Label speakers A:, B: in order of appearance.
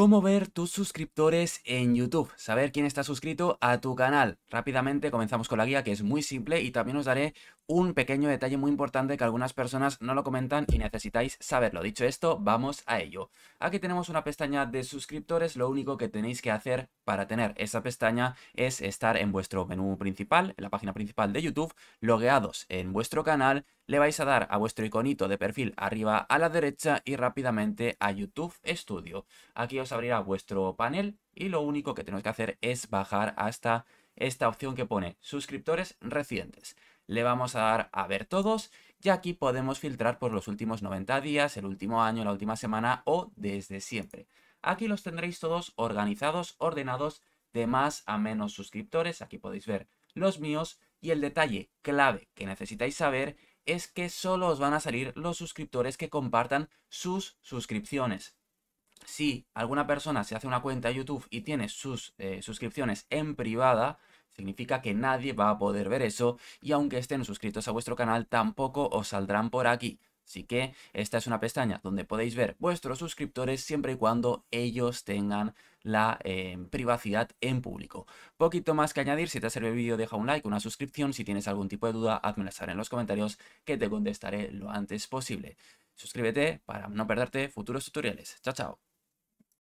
A: cómo ver tus suscriptores en YouTube, saber quién está suscrito a tu canal. Rápidamente comenzamos con la guía que es muy simple y también os daré un pequeño detalle muy importante que algunas personas no lo comentan y necesitáis saberlo. Dicho esto, vamos a ello. Aquí tenemos una pestaña de suscriptores, lo único que tenéis que hacer para tener esa pestaña es estar en vuestro menú principal, en la página principal de YouTube, logueados en vuestro canal, le vais a dar a vuestro iconito de perfil arriba a la derecha y rápidamente a YouTube Studio. Aquí os abrirá vuestro panel y lo único que tenéis que hacer es bajar hasta esta opción que pone suscriptores recientes. Le vamos a dar a ver todos y aquí podemos filtrar por los últimos 90 días, el último año, la última semana o desde siempre. Aquí los tendréis todos organizados, ordenados de más a menos suscriptores. Aquí podéis ver los míos. Y el detalle clave que necesitáis saber es que solo os van a salir los suscriptores que compartan sus suscripciones. Si alguna persona se hace una cuenta de YouTube y tiene sus eh, suscripciones en privada, significa que nadie va a poder ver eso y aunque estén suscritos a vuestro canal tampoco os saldrán por aquí. Así que esta es una pestaña donde podéis ver vuestros suscriptores siempre y cuando ellos tengan la eh, privacidad en público. Poquito más que añadir, si te ha servido el vídeo deja un like, una suscripción, si tienes algún tipo de duda házmela saber en los comentarios que te contestaré lo antes posible. Suscríbete para no perderte futuros tutoriales. Chao, chao.